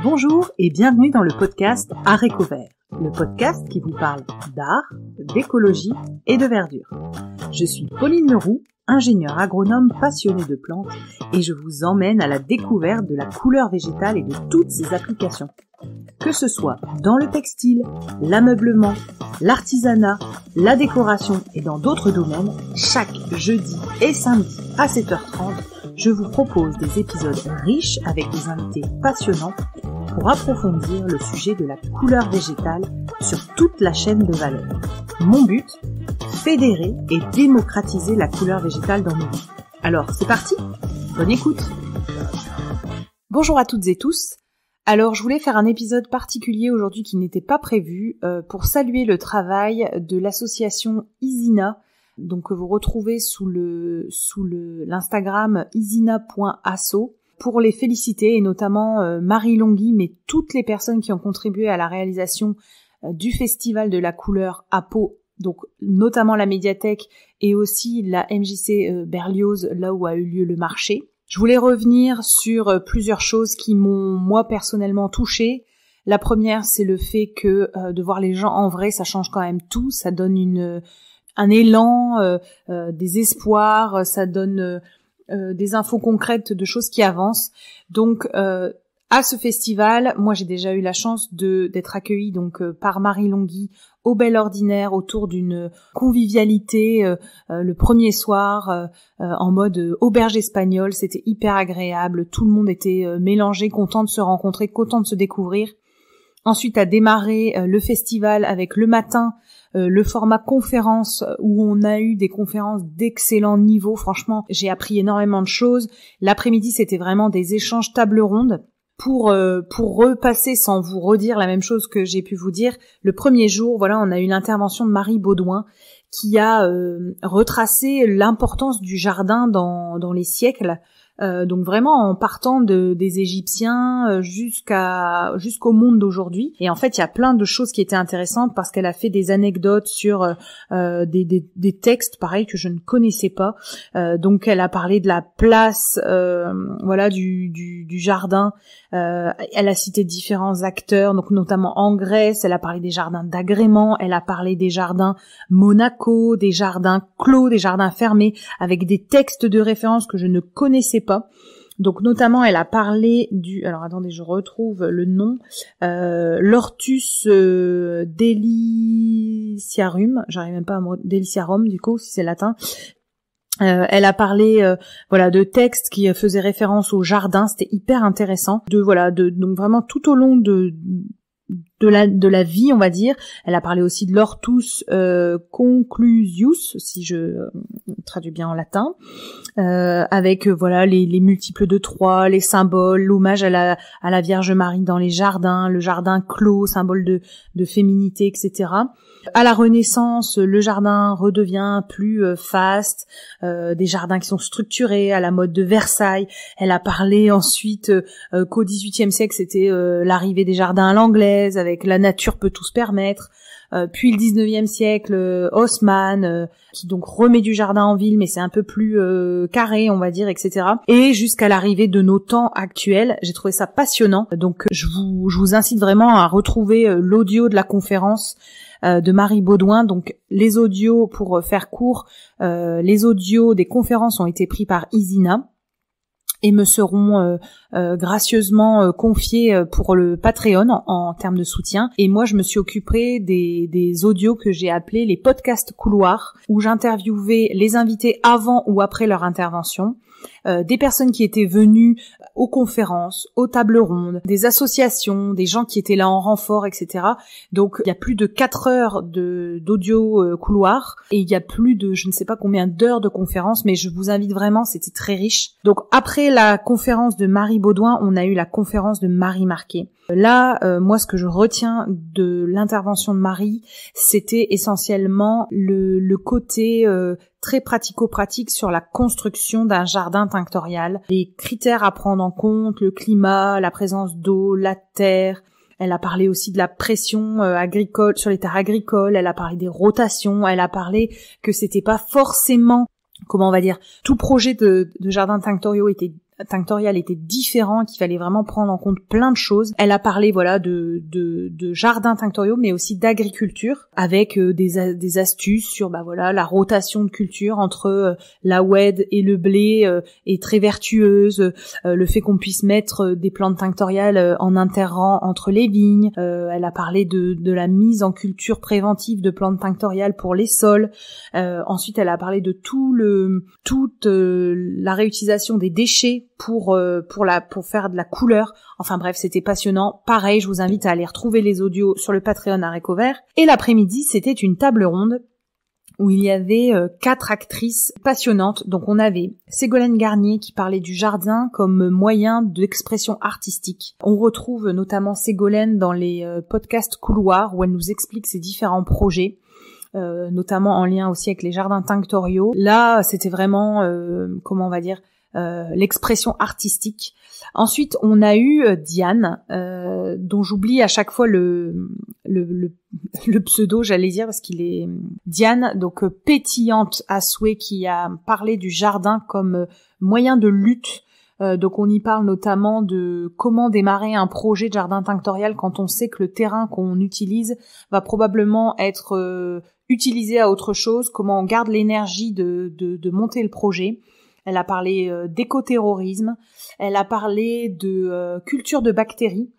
Bonjour et bienvenue dans le podcast À le podcast qui vous parle d'art, d'écologie et de verdure. Je suis Pauline Leroux, ingénieure agronome passionnée de plantes et je vous emmène à la découverte de la couleur végétale et de toutes ses applications. Que ce soit dans le textile, l'ameublement, l'artisanat, la décoration et dans d'autres domaines, chaque jeudi et samedi à 7h30, je vous propose des épisodes riches avec des invités passionnants pour approfondir le sujet de la couleur végétale sur toute la chaîne de valeur. Mon but Fédérer et démocratiser la couleur végétale dans nos vies. Alors, c'est parti Bonne écoute Bonjour à toutes et tous alors je voulais faire un épisode particulier aujourd'hui qui n'était pas prévu euh, pour saluer le travail de l'association Isina donc que euh, vous retrouvez sous le sous le l'Instagram isina.asso pour les féliciter et notamment euh, Marie Longhi mais toutes les personnes qui ont contribué à la réalisation euh, du festival de la couleur à peau donc notamment la médiathèque et aussi la MJC Berlioz là où a eu lieu le marché. Je voulais revenir sur plusieurs choses qui m'ont moi personnellement touchée. La première, c'est le fait que de voir les gens en vrai, ça change quand même tout, ça donne une un élan, euh, euh, des espoirs, euh, ça donne des infos concrètes de choses qui avancent. Donc à ce festival, moi j'ai déjà eu la chance de d'être accueillie donc par Marie Longhi au Bel Ordinaire autour d'une convivialité le premier soir en mode auberge espagnole. C'était hyper agréable, tout le monde était mélangé, content de se rencontrer, content de se découvrir. Ensuite à démarrer le festival avec le matin euh, le format conférence euh, où on a eu des conférences d'excellent niveau. Franchement, j'ai appris énormément de choses. L'après-midi, c'était vraiment des échanges table ronde pour euh, pour repasser sans vous redire la même chose que j'ai pu vous dire. Le premier jour, voilà, on a eu l'intervention de Marie Baudouin qui a retracé l'importance du jardin dans dans les siècles euh, donc vraiment en partant des Égyptiens euh, jusqu'à jusqu'au monde d'aujourd'hui. Et en fait, il y a plein de choses qui étaient intéressantes parce qu'elle a fait des anecdotes sur euh, des, des, textes, pareil que je ne connaissais pas. donc elle a parlé de la place, voilà, du, du, du jardin. elle a cité différents acteurs, donc notamment en Grèce. Elle a parlé des jardins d'agrément. Elle a parlé des jardins Monaco, des jardins clos, des jardins fermés, avec des textes de référence que je ne connaissais pas donc notamment, elle a parlé du. Alors attendez, je retrouve le nom. Euh, L'ortus euh, deliciarum. J'arrive même pas à me deliciarum du coup, si c'est latin. Euh, elle a parlé voilà de textes qui faisaient référence au jardin, c'était hyper intéressant. De voilà de donc vraiment tout au long de de la, de la vie, on va dire. Elle a parlé aussi de l'ortus euh, conclusius, si je euh, traduis bien en latin, euh, avec euh, voilà les, les, multiples de trois, les symboles, l'hommage à la, à la Vierge Marie dans les jardins, le jardin clos, symbole de, de féminité, etc. À la Renaissance, le jardin redevient plus faste, des jardins qui sont structurés à la mode de Versailles. Elle a parlé ensuite qu'au XVIIIe siècle, c'était l'arrivée des jardins à l'anglaise avec que la nature peut tout se permettre. Euh, puis le 19e siècle, euh, Haussmann, euh, qui donc remet du jardin en ville, mais c'est un peu plus carré, on va dire, etc. Et jusqu'à l'arrivée de nos temps actuels, j'ai trouvé ça passionnant. Donc je vous, je vous incite vraiment à retrouver l'audio de la conférence de Marie Baudouin. Donc les audios, pour faire court, les audios des conférences ont été pris par Isina et me seront euh, euh, gracieusement euh, confiés pour le Patreon en, termes de soutien. Et moi, je me suis occupée des, des audios que j'ai appelés les podcasts couloirs, où j'interviewais les invités avant ou après leur intervention euh, des personnes qui étaient venues euh, aux conférences, aux tables rondes, des associations, des gens qui étaient là en renfort, etc. Donc il y a plus de 4 heures de d'audio euh, couloir et il y a plus de je ne sais pas combien d'heures de conférences, mais je vous invite vraiment, c'était très riche. Donc après la conférence de Marie Baudouin, on a eu la conférence de Marie Marquet. Là, moi, ce que je retiens de l'intervention de Marie, c'était essentiellement le, côté très pratico-pratique sur la construction d'un jardin tinctorial, les critères à prendre en compte, le climat, la présence d'eau, la terre. Elle a parlé aussi de la pression euh, agricole sur les terres agricoles, elle a parlé des rotations, elle a parlé que c'était pas forcément comment on va dire, tout projet de, jardin tinctoriaux était Tinctorial était différent, qu'il fallait vraiment prendre en compte plein de choses. Elle a parlé voilà de, de, de jardins tinctoriaux, mais aussi d'agriculture, avec euh, des, des, astuces sur bah voilà la rotation de culture entre euh, la oued et le blé euh, est très vertueuse, le fait qu'on puisse mettre des plantes tinctoriales en interrang entre les vignes. elle a parlé de, de la mise en culture préventive de plantes tinctoriales pour les sols. ensuite, elle a parlé de tout le toute la réutilisation des déchets pour euh, pour la pour faire de la couleur. Enfin bref, c'était passionnant. Pareil, je vous invite à aller retrouver les audios sur le Patreon à Recover. Et l'après-midi, c'était une table ronde où il y avait euh, quatre actrices passionnantes. Donc on avait Ségolène Garnier qui parlait du jardin comme moyen d'expression artistique. On retrouve notamment Ségolène dans les euh, podcasts couloirs où elle nous explique ses différents projets. notamment en lien aussi avec les jardins tinctoriaux. Là, c'était vraiment, comment on va dire, euh, l'expression artistique. Ensuite, on a eu euh, Diane, euh, dont j'oublie à chaque fois le, le, pseudo, j'allais dire, parce qu'il est Diane, donc pétillante à souhait, qui a parlé du jardin comme moyen de lutte donc on y parle notamment de comment démarrer un projet de jardin tinctorial quand on sait que le terrain qu'on utilise va probablement être utilisé à autre chose, comment on garde l'énergie de, de, monter le projet elle a parlé euh, d'écoterrorisme, elle a parlé de euh, culture de bactéries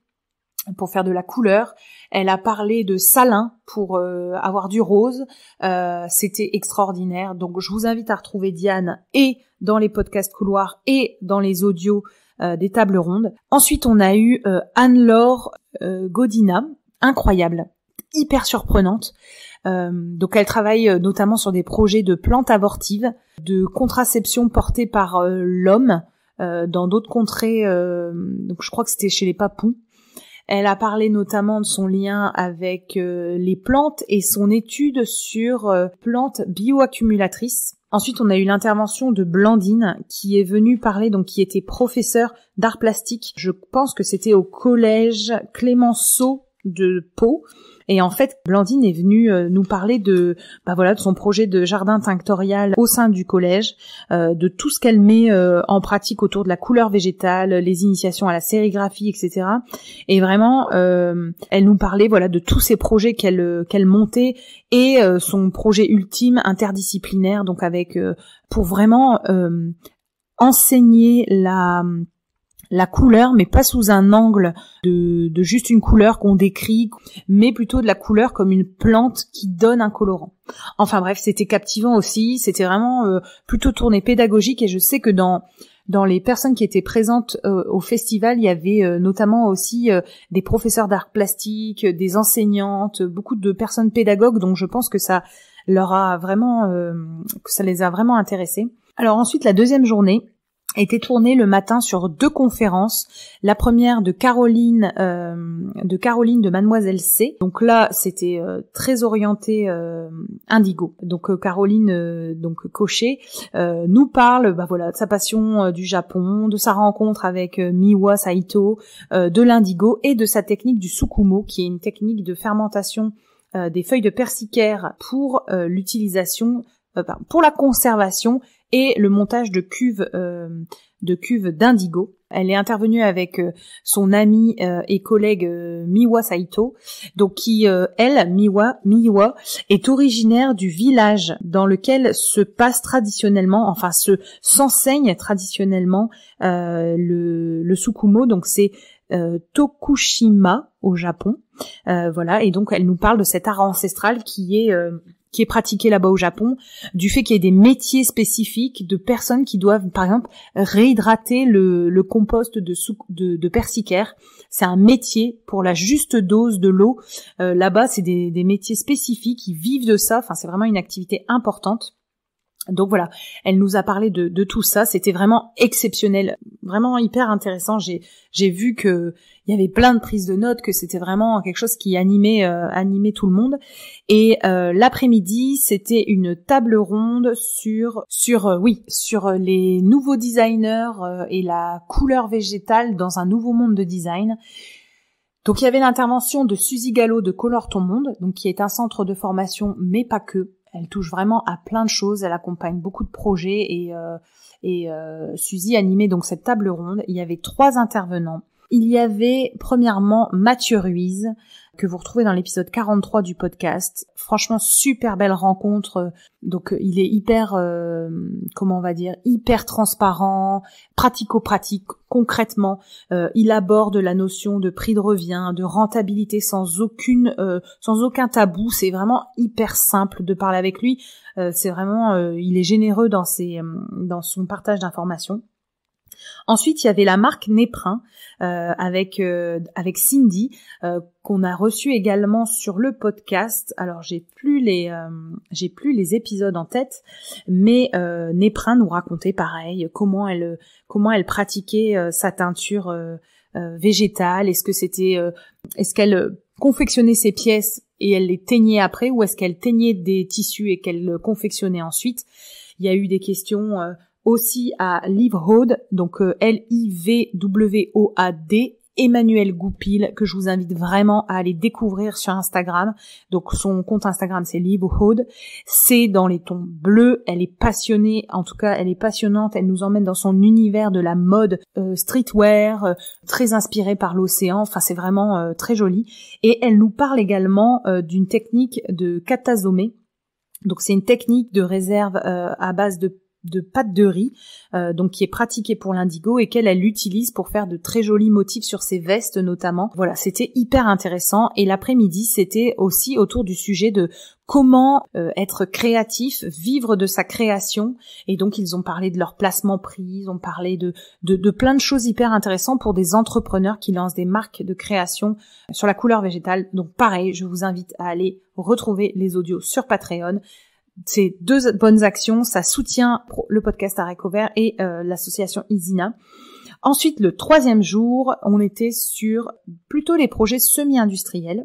pour faire de la couleur. Elle a parlé de salin pour euh, avoir du rose. C'était extraordinaire. Donc je vous invite à retrouver Diane et dans les podcasts couloirs et dans les audios des tables rondes. Ensuite on a eu Anne-Laure Godina. Incroyable hyper surprenante. Euh, donc elle travaille euh, notamment sur des projets de plantes abortives, de contraception portée par euh, l'homme dans d'autres contrées. donc je crois que c'était chez les Papous. Elle a parlé notamment de son lien avec les plantes et son étude sur plantes bioaccumulatrices. Ensuite, on a eu l'intervention de Blandine qui est venue parler, donc qui était professeur d'art plastique. Je pense que c'était au collège Clémenceau de peau. Et en fait, Blandine est venue euh, nous parler de, bah voilà, de son projet de jardin tinctorial au sein du collège, euh, de tout ce qu'elle met euh, en pratique autour de la couleur végétale, les initiations à la sérigraphie, etc. Et vraiment, elle nous parlait voilà de tous ces projets qu'elle qu'elle montait et son projet ultime interdisciplinaire, donc avec pour vraiment enseigner la la couleur, mais pas sous un angle de, juste une couleur qu'on décrit, mais plutôt de la couleur comme une plante qui donne un colorant. Enfin bref, c'était captivant aussi, c'était vraiment euh, plutôt tourné pédagogique et je sais que dans dans les personnes qui étaient présentes euh, au festival, il y avait euh, notamment aussi des professeurs d'art plastique, des enseignantes, beaucoup de personnes pédagogues, donc je pense que ça leur a vraiment, que ça les a vraiment intéressés. Alors ensuite, la deuxième journée, était tournée le matin sur deux conférences. La première de Caroline, euh, de Caroline de Mademoiselle C. Donc là, c'était euh, très orienté euh, indigo. Donc Caroline, donc Cochet, nous parle, bah voilà, de sa passion du Japon, de sa rencontre avec Miwa Saito, de l'indigo et de sa technique du sukumo, qui est une technique de fermentation des feuilles de persicaire pour l'utilisation, pour la conservation et le montage de cuves euh, de cuves d'indigo. Elle est intervenue avec euh, son amie euh, et collègue Miwa Saito, donc qui elle Miwa Miwa est originaire du village dans lequel se passe traditionnellement, enfin se s'enseigne traditionnellement le, le sukumo, donc c'est Tokushima au Japon. Euh, voilà, et donc elle nous parle de cet art ancestral qui est qui est pratiqué là-bas au Japon, du fait qu'il y ait des métiers spécifiques de personnes qui doivent, par exemple, réhydrater le, compost de, de, persicaire. C'est un métier pour la juste dose de l'eau. Euh, là-bas, c'est des, des métiers spécifiques qui vivent de ça. Enfin, c'est vraiment une activité importante. Donc voilà, elle nous a parlé de, de tout ça. C'était vraiment exceptionnel, vraiment hyper intéressant. J'ai vu que il y avait plein de prises de notes, que c'était vraiment quelque chose qui animait euh, animait tout le monde. Et euh, l'après-midi, c'était une table ronde sur sur euh, oui sur les nouveaux designers et la couleur végétale dans un nouveau monde de design. Donc il y avait l'intervention de Suzy Gallo de Color Ton Monde, donc qui est un centre de formation mais pas que elle touche vraiment à plein de choses, elle accompagne beaucoup de projets et, euh, euh, Suzy animait donc cette table ronde. Il y avait trois intervenants il y avait premièrement Mathieu Ruiz, que vous retrouvez dans l'épisode 43 du podcast. Franchement, super belle rencontre. Donc, euh, il est hyper, euh, comment on va dire, hyper transparent, pratico-pratique, concrètement. Euh, il aborde la notion de prix de revient, de rentabilité sans aucune, sans aucun tabou. C'est vraiment hyper simple de parler avec lui. c'est vraiment, il est généreux dans ses, dans son partage d'informations. Ensuite, il y avait la marque Néprin euh, avec euh, avec Cindy euh, qu'on a reçu également sur le podcast. Alors j'ai plus les j'ai plus les épisodes en tête, mais Néprin nous racontait pareil comment elle comment elle pratiquait sa teinture végétale. Est-ce que c'était est-ce qu'elle confectionnait ses pièces et elle les teignait après ou est-ce qu'elle teignait des tissus et qu'elle confectionnait ensuite Il y a eu des questions aussi à Livhoad, donc euh, L-I-V-W-O-A-D, Emmanuel Goupil, que je vous invite vraiment à aller découvrir sur Instagram. Donc son compte Instagram c'est Livhoad. C'est dans les tons bleus, elle est passionnée, en tout cas elle est passionnante, elle nous emmène dans son univers de la mode euh, streetwear, euh, très inspirée par l'océan, enfin c'est vraiment très joli. Et elle nous parle également d'une technique de katazome. Donc c'est une technique de réserve à base de de pâte de riz, euh, donc qui est pratiquée pour l'indigo et qu'elle elle utilise pour faire de très jolis motifs sur ses vestes notamment. Voilà, c'était hyper intéressant et l'après-midi c'était aussi autour du sujet de comment euh, être créatif, vivre de sa création et donc ils ont parlé de leur placement ils ont parlé de, de, de plein de choses hyper intéressantes pour des entrepreneurs qui lancent des marques de création sur la couleur végétale. Donc pareil, je vous invite à aller retrouver les audios sur Patreon ces deux bonnes actions, ça soutient le podcast à et euh, l'association Isina. Ensuite, le troisième jour, on était sur plutôt les projets semi-industriels.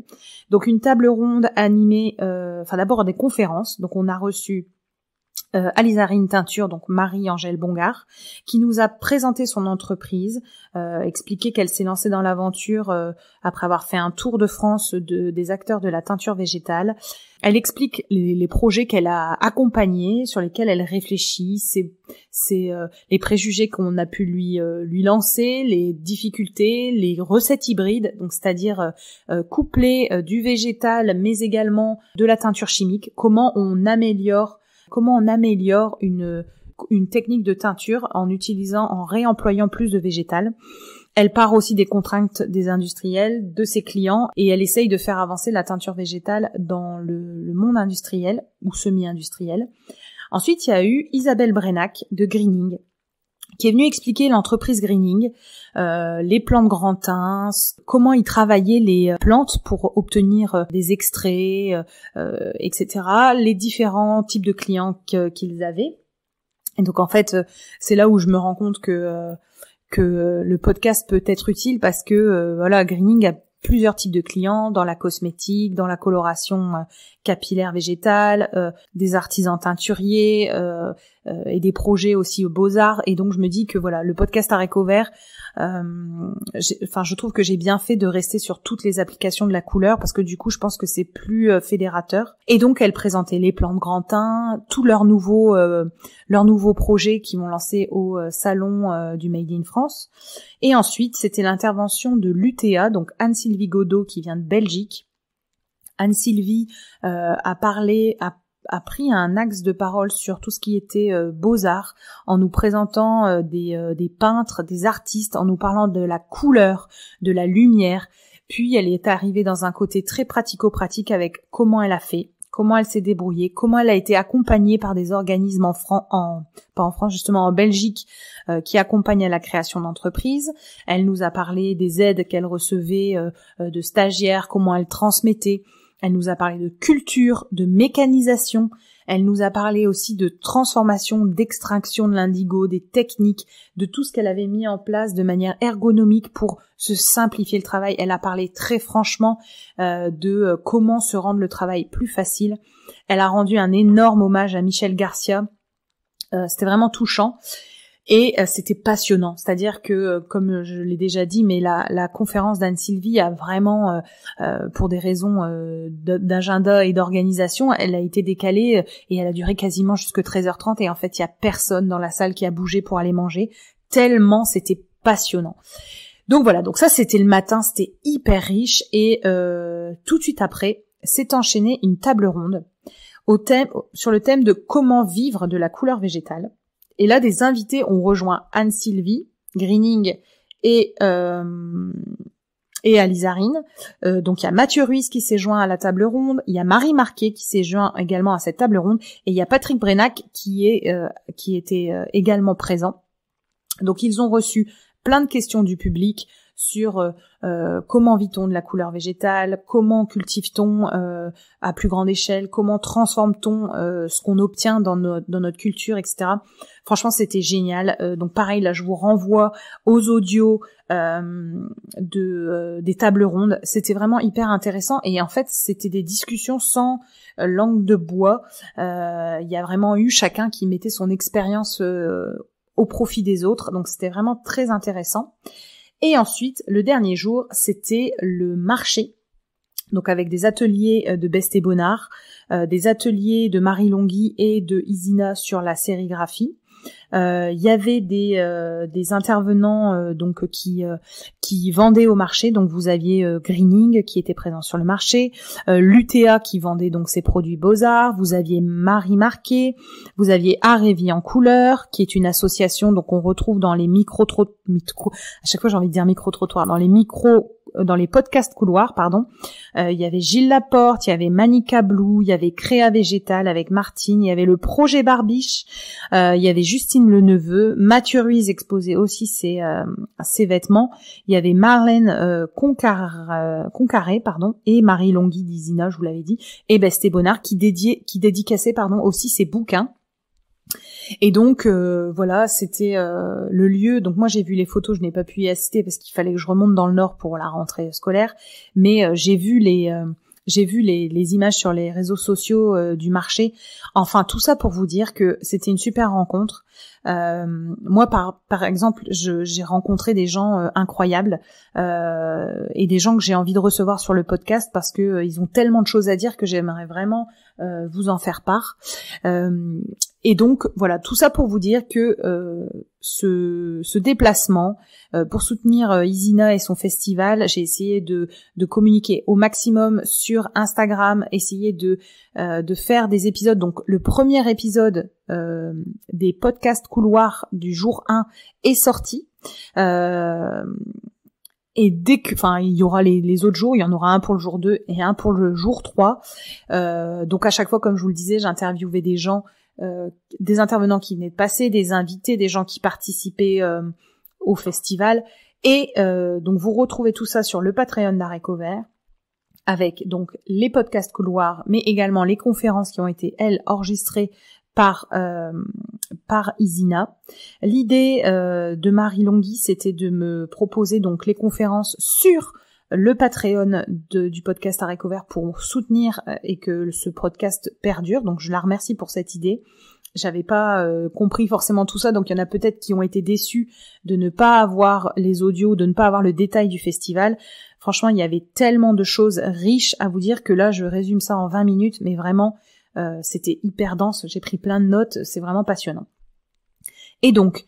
Donc une table ronde animée, euh, enfin d'abord des conférences. Donc on a reçu euh, Alizarine Teinture, donc Marie-Angèle Bongard, qui nous a présenté son entreprise, euh, expliqué qu'elle s'est lancée dans l'aventure euh, après avoir fait un tour de France des acteurs de la teinture végétale. Elle explique les, projets qu'elle a accompagnés, sur lesquels elle réfléchit, ses, les préjugés qu'on a pu lui, lui lancer, les difficultés, les recettes hybrides, donc c'est-à-dire coupler du végétal mais également de la teinture chimique, comment on améliore comment on améliore une, technique de teinture en utilisant, en réemployant plus de végétal. Elle part aussi des contraintes des industriels, de ses clients, et elle essaye de faire avancer la teinture végétale dans le, le monde industriel ou semi-industriel. Ensuite, il y a eu Isabelle Brenac de Greening, qui est venu expliquer l'entreprise Greening, euh, les plantes de comment ils travaillaient les euh, plantes pour obtenir euh, des extraits, etc., les différents types de clients qu'ils avaient. Et donc en fait, c'est là où je me rends compte que que le podcast peut être utile parce que voilà, Greening a plusieurs types de clients dans la cosmétique, dans la coloration capillaires végétales, euh, des artisans teinturiers euh, euh, et des projets aussi aux beaux-arts. Et donc je me dis que voilà, le podcast a Vert, enfin je trouve que j'ai bien fait de rester sur toutes les applications de la couleur parce que du coup je pense que c'est plus fédérateur. Et donc elle présentait les plantes de grand tous leurs nouveaux leurs nouveaux projets qui vont lancer au salon du Made in France. Et ensuite c'était l'intervention de l'UTA, donc Anne-Sylvie Godot qui vient de Belgique Anne-Sylvie euh, a parlé, a, pris un axe de parole sur tout ce qui était euh, beaux-arts, en nous présentant euh, des, peintres, des artistes, en nous parlant de la couleur, de la lumière. Puis elle est arrivée dans un côté très pratico-pratique avec comment elle a fait, comment elle s'est débrouillée, comment elle a été accompagnée par des organismes en France, en, pas en France justement, en Belgique, qui accompagnent la création d'entreprises. Elle nous a parlé des aides qu'elle recevait de stagiaires, comment elle transmettait, elle nous a parlé de culture, de mécanisation, elle nous a parlé aussi de transformation, d'extraction de l'indigo, des techniques, de tout ce qu'elle avait mis en place de manière ergonomique pour se simplifier le travail. Elle a parlé très franchement euh, de euh, comment se rendre le travail plus facile. Elle a rendu un énorme hommage à Michel Garcia. Euh, C'était vraiment touchant. Et euh, c'était passionnant, c'est-à-dire que, euh, comme je l'ai déjà dit, mais la, conférence d'Anne-Sylvie a vraiment, euh, pour des raisons d'agenda et d'organisation, elle a été décalée et elle a duré quasiment jusque 13h30 et en fait il y a personne dans la salle qui a bougé pour aller manger, tellement c'était passionnant. Donc voilà, donc ça c'était le matin, c'était hyper riche et tout de suite après s'est enchaînée une table ronde au thème, sur le thème de comment vivre de la couleur végétale et là, des invités ont rejoint Anne-Sylvie, Greening et, euh, et Alizarine. Euh, donc il y a Mathieu Ruiz qui s'est joint à la table ronde, il y a Marie Marquet qui s'est joint également à cette table ronde, et il y a Patrick Brenac qui, est, euh, qui était également présent. Donc ils ont reçu plein de questions du public, sur euh, euh, comment vit-on de la couleur végétale, comment cultive-t-on euh, à plus grande échelle, comment transforme-t-on ce qu'on obtient dans, dans, notre culture, etc. Franchement, c'était génial. donc pareil, là, je vous renvoie aux audios de, des tables rondes. C'était vraiment hyper intéressant. Et en fait, c'était des discussions sans langue de bois. Il y a vraiment eu chacun qui mettait son expérience au profit des autres. Donc c'était vraiment très intéressant. Et ensuite, le dernier jour, c'était le marché. Donc avec des ateliers euh, de Best Bonnard, euh, des ateliers de Marie Longhi et de Isina sur la sérigraphie, euh, il y avait des, euh, des intervenants euh, donc qui qui vendaient au marché. Donc vous aviez Greening qui était présent sur le marché, l'UTA qui vendait donc ses produits beaux arts. Vous aviez Marie Marquet, vous aviez Art et Vie en couleur qui est une association donc on retrouve dans les micro, à chaque fois j'ai envie de dire micro trottoirs dans les micro euh, dans les podcasts couloirs, pardon. Euh, il y avait Gilles Laporte, il y avait Manica Blue, il y avait Créa Végétal avec Martine, il y avait le projet Barbiche, euh, il y avait Justine le Neveu, Mathieu Ruiz exposait aussi ses, ses vêtements, il y avait Marlène Concar, Concaré, pardon, et Marie Longhi d'Isina, je vous l'avais dit, et Besté Bonnard qui dédiait, qui dédicaçait pardon aussi ses bouquins. Et donc euh, voilà, c'était euh, le lieu. Donc moi j'ai vu les photos, je n'ai pas pu y assister parce qu'il fallait que je remonte dans le nord pour la rentrée scolaire, mais euh, j'ai vu les j'ai vu les, les, images sur les réseaux sociaux du marché. Enfin tout ça pour vous dire que c'était une super rencontre. Euh, moi, par, par exemple, j'ai rencontré des gens euh, incroyables euh, et des gens que j'ai envie de recevoir sur le podcast parce que ils ont tellement de choses à dire que j'aimerais vraiment vous en faire part. et donc, voilà, tout ça pour vous dire que ce, déplacement pour soutenir Isina et son festival, j'ai essayé de, de, communiquer au maximum sur Instagram, essayer de, de faire des épisodes. Donc, le premier épisode euh, des podcasts couloirs du jour 1 est sorti. Euh, et dès que, enfin, il y aura les, autres jours, il y en aura un pour le jour 2 et un pour le jour 3. Euh, donc à chaque fois, comme je vous le disais, j'interviewais des gens, des intervenants qui venaient de passer, des invités, des gens qui participaient au festival. Et donc vous retrouvez tout ça sur le Patreon d'Arrêt Vert avec donc les podcasts couloirs, mais également les conférences qui ont été, elles, enregistrées par euh, par Isina. L'idée euh, de Marie Longhi, c'était de me proposer donc les conférences sur le Patreon du podcast à Recover pour soutenir euh, et que ce podcast perdure. Donc je la remercie pour cette idée. J'avais pas compris forcément tout ça, donc il y en a peut-être qui ont été déçus de ne pas avoir les audios, de ne pas avoir le détail du festival. Franchement, il y avait tellement de choses riches à vous dire que là, je résume ça en 20 minutes, mais vraiment, euh, c'était hyper dense, j'ai pris plein de notes, c'est vraiment passionnant. Et donc,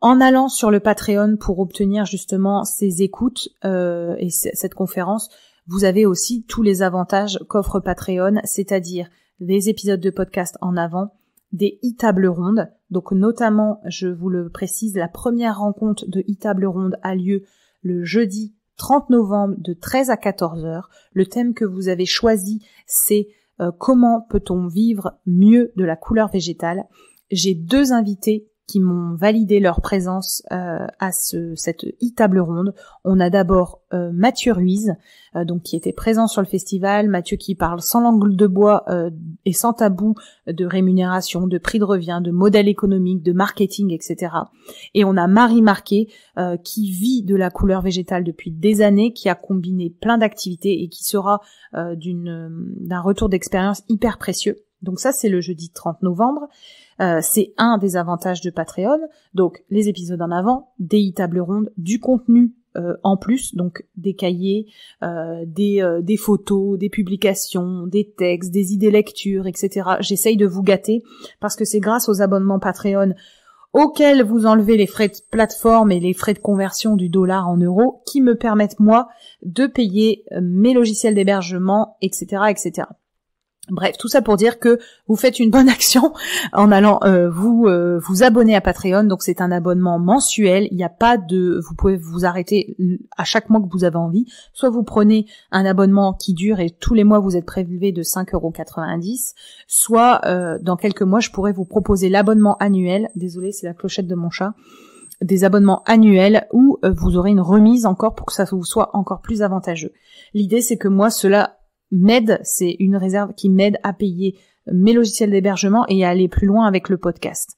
en allant sur le Patreon pour obtenir justement ces écoutes euh, et cette conférence, vous avez aussi tous les avantages qu'offre Patreon, c'est-à-dire des épisodes de podcast en avant, des e-tables rondes. Donc notamment, je vous le précise, la première rencontre de e-table ronde a lieu le jeudi 30 novembre de 13 à 14 heures. Le thème que vous avez choisi, c'est euh, comment peut-on vivre mieux de la couleur végétale. J'ai deux invités qui m'ont validé leur présence euh, à cette e-table ronde. On a d'abord euh, Mathieu Ruiz, euh, donc qui était présent sur le festival, Mathieu qui parle sans langue de bois et sans tabou de rémunération, de prix de revient, de modèle économique, de marketing, etc. Et on a Marie Marquet qui vit de la couleur végétale depuis des années, qui a combiné plein d'activités et qui sera d'un retour d'expérience hyper précieux. Donc ça c'est le jeudi 30 novembre. Euh, c'est un des avantages de Patreon. Donc les épisodes en avant, des tables rondes, du contenu euh, en plus, donc des cahiers, euh, des, des, photos, des publications, des textes, des idées lectures, etc. J'essaye de vous gâter parce que c'est grâce aux abonnements Patreon auxquels vous enlevez les frais de plateforme et les frais de conversion du dollar en euros qui me permettent moi de payer mes logiciels d'hébergement, etc., etc. Bref, tout ça pour dire que vous faites une bonne action en allant euh, vous euh, vous abonner à Patreon. Donc c'est un abonnement mensuel. Il n'y a pas de, vous pouvez vous arrêter à chaque mois que vous avez envie. Soit vous prenez un abonnement qui dure et tous les mois vous êtes prélevé de 5,90€. Soit euh, dans quelques mois je pourrais vous proposer l'abonnement annuel. Désolé, c'est la clochette de mon chat des abonnements annuels où vous aurez une remise encore pour que ça vous soit encore plus avantageux. L'idée c'est que moi cela m'aide, c'est une réserve qui m'aide à payer mes logiciels d'hébergement et à aller plus loin avec le podcast.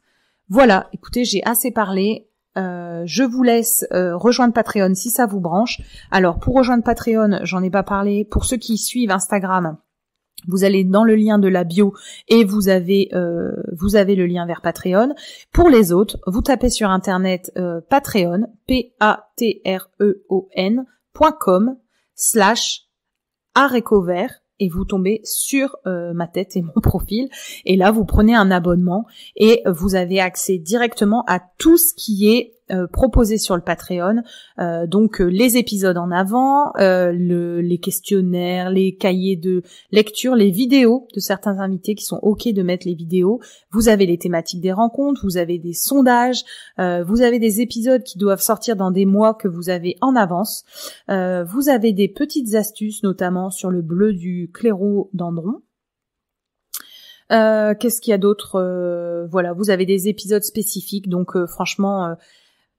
Voilà, écoutez, j'ai assez parlé. Euh, je vous laisse euh, rejoindre Patreon si ça vous branche. Alors pour rejoindre Patreon, j'en ai pas parlé. Pour ceux qui suivent Instagram, vous allez dans le lien de la bio et vous avez euh, vous avez le lien vers Patreon. Pour les autres, vous tapez sur internet Patreon p a t r e o slash à récovert et vous tombez sur euh, ma tête et mon profil. Et là, vous prenez un abonnement et vous avez accès directement à tout ce qui est euh, proposés sur le Patreon. Euh, donc euh, les épisodes en avant, les questionnaires, les cahiers de lecture, les vidéos de certains invités qui sont ok de mettre les vidéos. Vous avez les thématiques des rencontres, vous avez des sondages, vous avez des épisodes qui doivent sortir dans des mois que vous avez en avance. vous avez des petites astuces, notamment sur le bleu du clairot. d'Andron. qu'est-ce qu'il y a d'autre Voilà, vous avez des épisodes spécifiques, donc franchement,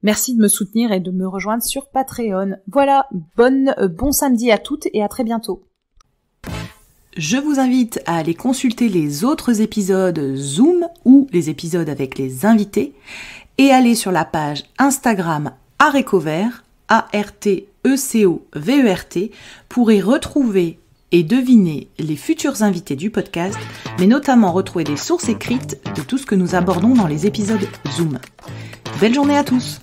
Merci de me soutenir et de me rejoindre sur Patreon. Voilà, bonne, euh, bon samedi à toutes et à très bientôt. Je vous invite à aller consulter les autres épisodes Zoom ou les épisodes avec les invités et aller sur la page Instagram Arécovert, A-R-T-E-C-O-V-E-R-T, e e pour y retrouver et deviner les futurs invités du podcast, mais notamment retrouver des sources écrites de tout ce que nous abordons dans les épisodes Zoom. Belle journée à tous